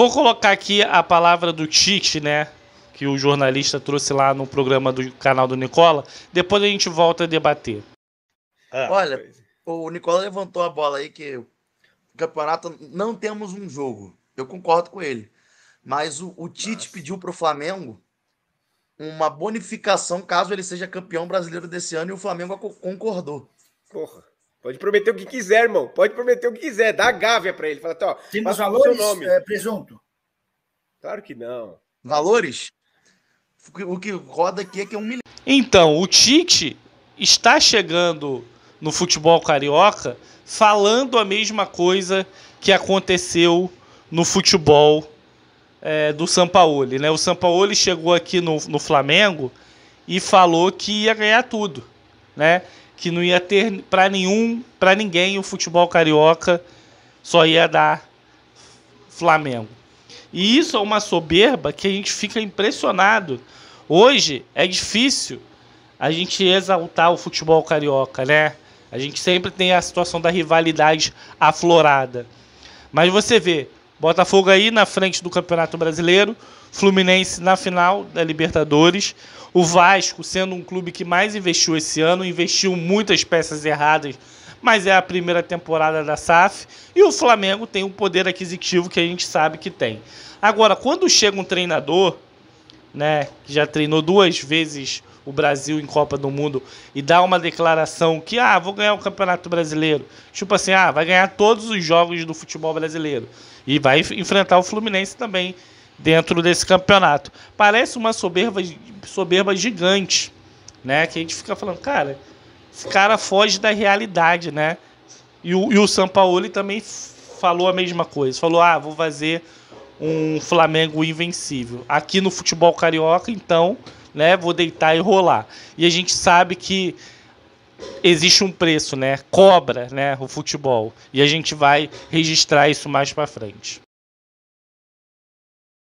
Vou colocar aqui a palavra do Tite, né? Que o jornalista trouxe lá no programa do canal do Nicola. Depois a gente volta a debater. Ah, Olha, é. o Nicola levantou a bola aí que o campeonato não temos um jogo. Eu concordo com ele. Mas o, o Tite Nossa. pediu para o Flamengo uma bonificação caso ele seja campeão brasileiro desse ano e o Flamengo concordou. Porra. Pode prometer o que quiser, irmão. Pode prometer o que quiser. Dá a gávea para ele. Fala, ó, Temos valores, nome. É, presunto? Claro que não. Valores? O que roda aqui é que é um milhão. Então, o Tite está chegando no futebol carioca falando a mesma coisa que aconteceu no futebol é, do Sampaoli. Né? O Sampaoli chegou aqui no, no Flamengo e falou que ia ganhar tudo. Né? que não ia ter para nenhum, para ninguém o futebol carioca, só ia dar Flamengo. E isso é uma soberba que a gente fica impressionado. Hoje é difícil a gente exaltar o futebol carioca, né? A gente sempre tem a situação da rivalidade aflorada. Mas você vê, Botafogo aí na frente do Campeonato Brasileiro, Fluminense na final da Libertadores, o Vasco sendo um clube que mais investiu esse ano, investiu muitas peças erradas, mas é a primeira temporada da SAF, e o Flamengo tem um poder aquisitivo que a gente sabe que tem. Agora, quando chega um treinador, né, que já treinou duas vezes o Brasil em Copa do Mundo e dar uma declaração que, ah, vou ganhar o Campeonato Brasileiro. Tipo assim, ah, vai ganhar todos os jogos do futebol brasileiro. E vai enfrentar o Fluminense também dentro desse campeonato. Parece uma soberba, soberba gigante, né? Que a gente fica falando, cara, esse cara foge da realidade, né? E o, e o Sampaoli também falou a mesma coisa. Falou, ah, vou fazer um Flamengo invencível. Aqui no futebol carioca, então, né? Vou deitar e rolar. E a gente sabe que existe um preço, né? Cobra, né? O futebol. E a gente vai registrar isso mais para frente.